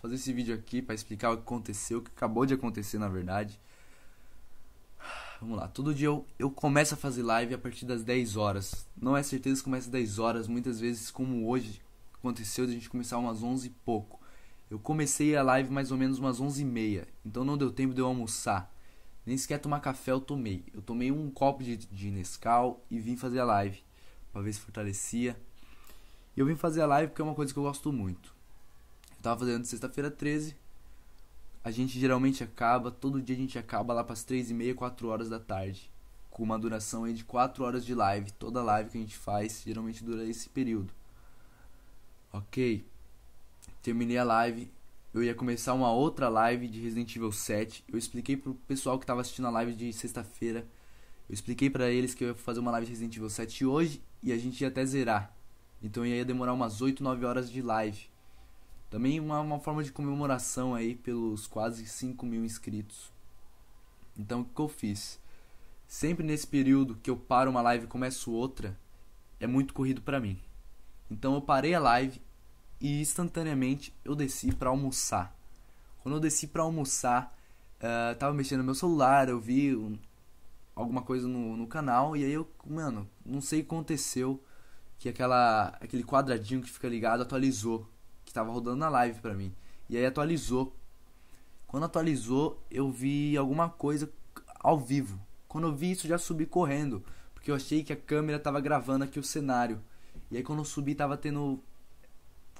fazer esse vídeo aqui para explicar o que aconteceu, o que acabou de acontecer na verdade. Vamos lá, todo dia eu, eu começo a fazer live a partir das 10 horas. Não é certeza que começa às 10 horas, muitas vezes, como hoje aconteceu, de a gente começar umas 11 e pouco. Eu comecei a live mais ou menos umas 11 e meia, então não deu tempo de eu almoçar. Nem sequer tomar café eu tomei. Eu tomei um copo de, de Nescau e vim fazer a live, pra ver se fortalecia. E eu vim fazer a live porque é uma coisa que eu gosto muito tava fazendo sexta-feira 13. A gente geralmente acaba, todo dia a gente acaba lá para as 3 e meia, 4 horas da tarde. Com uma duração aí de 4 horas de live. Toda live que a gente faz geralmente dura esse período. Ok. Terminei a live. Eu ia começar uma outra live de Resident Evil 7. Eu expliquei pro pessoal que tava assistindo a live de sexta-feira. Eu expliquei para eles que eu ia fazer uma live de Resident Evil 7 hoje e a gente ia até zerar. Então ia demorar umas 8, 9 horas de live. Também uma, uma forma de comemoração aí pelos quase 5 mil inscritos. Então o que eu fiz? Sempre nesse período que eu paro uma live e começo outra, é muito corrido para mim. Então eu parei a live e instantaneamente eu desci para almoçar. Quando eu desci para almoçar, uh, tava mexendo no meu celular, eu vi um, alguma coisa no, no canal e aí eu, mano, não sei o que aconteceu que aquela aquele quadradinho que fica ligado atualizou estava rodando na live para mim. E aí atualizou. Quando atualizou, eu vi alguma coisa ao vivo. Quando eu vi isso, já subi correndo, porque eu achei que a câmera estava gravando aqui o cenário. E aí quando eu subi, tava tendo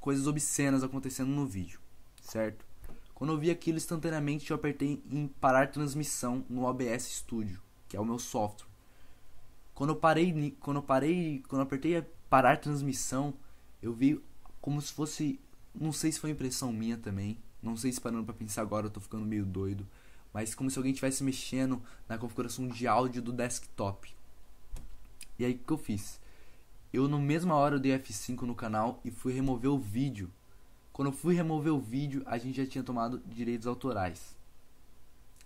coisas obscenas acontecendo no vídeo, certo? Quando eu vi aquilo instantaneamente, eu apertei em parar transmissão no OBS Studio, que é o meu software. Quando eu parei, quando eu parei, quando eu apertei parar transmissão, eu vi como se fosse não sei se foi impressão minha também. Não sei se parando pra pensar agora eu tô ficando meio doido. Mas como se alguém estivesse mexendo na configuração de áudio do desktop. E aí o que eu fiz? Eu na mesma hora eu dei F5 no canal e fui remover o vídeo. Quando eu fui remover o vídeo, a gente já tinha tomado direitos autorais.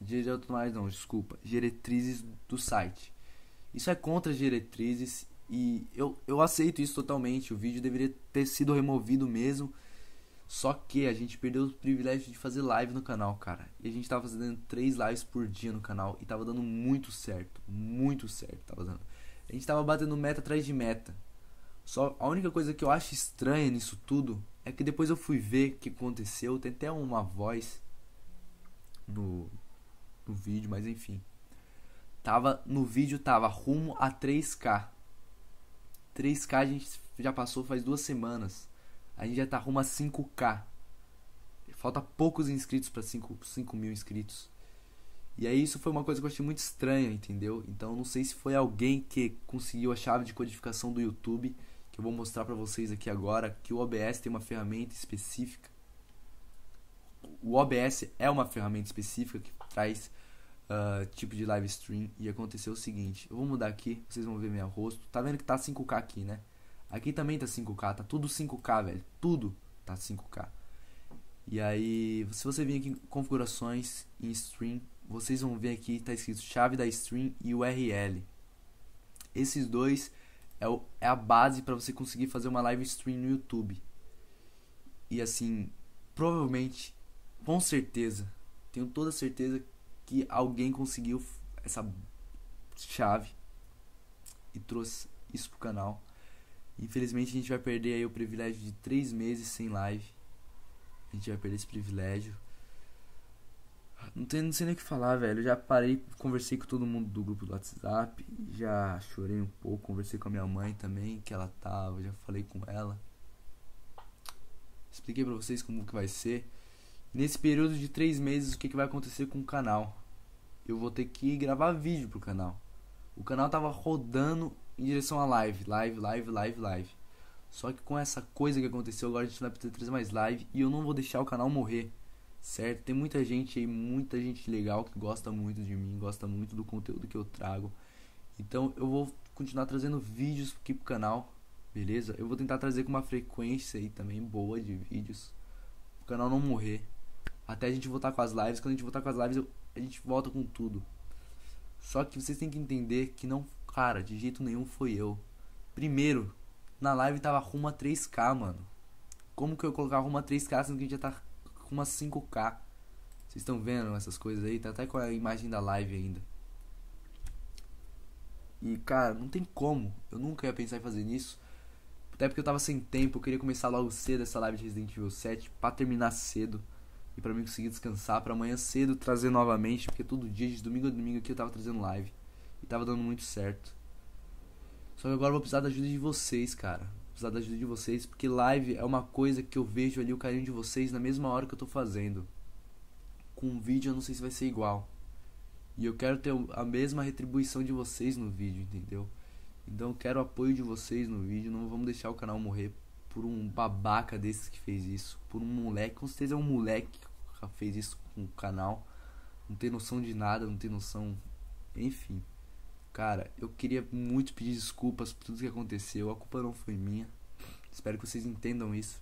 Direitos autorais não, desculpa. Diretrizes do site. Isso é contra as diretrizes e eu, eu aceito isso totalmente. O vídeo deveria ter sido removido mesmo só que a gente perdeu o privilégio de fazer live no canal, cara. E a gente tava fazendo três lives por dia no canal e tava dando muito certo, muito certo tava dando. A gente tava batendo meta atrás de meta. Só a única coisa que eu acho estranha nisso tudo é que depois eu fui ver o que aconteceu, tem até uma voz no no vídeo, mas enfim. Tava no vídeo tava rumo a 3K. 3K a gente já passou faz duas semanas a gente já tá rumo a 5K. Falta poucos inscritos para 5, 5 mil inscritos. E aí isso foi uma coisa que eu achei muito estranha, entendeu? Então não sei se foi alguém que conseguiu a chave de codificação do YouTube, que eu vou mostrar para vocês aqui agora, que o OBS tem uma ferramenta específica. O OBS é uma ferramenta específica que traz uh, tipo de live stream e aconteceu o seguinte, eu vou mudar aqui, vocês vão ver meu rosto. Tá vendo que tá 5K aqui, né? Aqui também tá 5K, tá tudo 5K, velho. Tudo tá 5K. E aí, se você vir aqui em configurações, em stream, vocês vão ver aqui, tá escrito chave da stream e URL. Esses dois é, o, é a base para você conseguir fazer uma live stream no YouTube. E assim, provavelmente, com certeza, tenho toda certeza que alguém conseguiu essa chave e trouxe isso pro canal Infelizmente a gente vai perder aí o privilégio de três meses sem live. A gente vai perder esse privilégio. Não, tem, não sei nem o que falar, velho. Eu já parei, conversei com todo mundo do grupo do WhatsApp. Já chorei um pouco, conversei com a minha mãe também, que ela tava, já falei com ela. Expliquei pra vocês como que vai ser. Nesse período de três meses, o que, que vai acontecer com o canal? Eu vou ter que gravar vídeo pro canal. O canal tava rodando em direção à live. Live, live, live, live. Só que com essa coisa que aconteceu agora a gente não vai poder trazer mais live e eu não vou deixar o canal morrer, certo? Tem muita gente aí, muita gente legal que gosta muito de mim, gosta muito do conteúdo que eu trago. Então eu vou continuar trazendo vídeos aqui pro canal, beleza? Eu vou tentar trazer com uma frequência aí também boa de vídeos. O canal não morrer. Até a gente voltar com as lives. Quando a gente voltar com as lives, eu, a gente volta com tudo. Só que vocês têm que entender que não Cara, de jeito nenhum foi eu. Primeiro, na live tava rumo a 3K, mano. Como que eu colocar rumo a 3K sendo que a gente já tá rumo a 5K? Vocês estão vendo essas coisas aí? Tá até com a imagem da live ainda. E, cara, não tem como. Eu nunca ia pensar em fazer nisso. Até porque eu tava sem tempo, eu queria começar logo cedo essa live de Resident Evil 7 pra terminar cedo. E pra mim conseguir descansar pra amanhã cedo trazer novamente, porque todo dia, de domingo a domingo aqui eu tava trazendo live tava dando muito certo. Só que agora eu vou precisar da ajuda de vocês, cara. Vou precisar da ajuda de vocês, porque live é uma coisa que eu vejo ali o carinho de vocês na mesma hora que eu tô fazendo. Com um vídeo eu não sei se vai ser igual. E eu quero ter a mesma retribuição de vocês no vídeo, entendeu? Então eu quero o apoio de vocês no vídeo. Não vamos deixar o canal morrer por um babaca desses que fez isso. Por um moleque. Com certeza é um moleque que fez isso com o canal. Não tem noção de nada, não tem noção. Enfim. Cara, eu queria muito pedir desculpas por tudo que aconteceu. A culpa não foi minha. Espero que vocês entendam isso.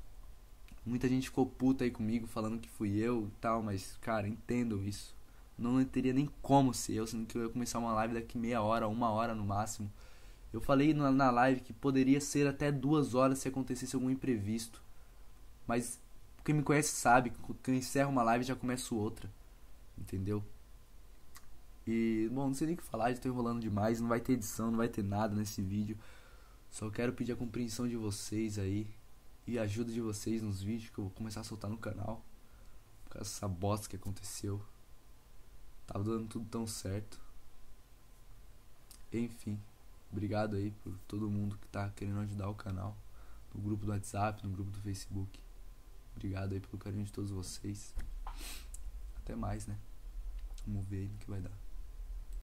Muita gente ficou puta aí comigo falando que fui eu e tal, mas, cara, entendam isso. Não teria nem como ser eu, sendo que eu ia começar uma live daqui meia hora, uma hora no máximo. Eu falei na, live que poderia ser até duas horas se acontecesse algum imprevisto. Mas quem me conhece sabe que eu encerro uma live e já começo outra. Entendeu? E, bom, não sei nem o que falar, estou enrolando demais, não vai ter edição, não vai ter nada nesse vídeo. Só quero pedir a compreensão de vocês aí e a ajuda de vocês nos vídeos que eu vou começar a soltar no canal. Por causa dessa bosta que aconteceu. Tava dando tudo tão certo. Enfim, obrigado aí por todo mundo que tá querendo ajudar o canal. No grupo do WhatsApp, no grupo do Facebook. Obrigado aí pelo carinho de todos vocês. Até mais, né? Vamos ver aí no que vai dar.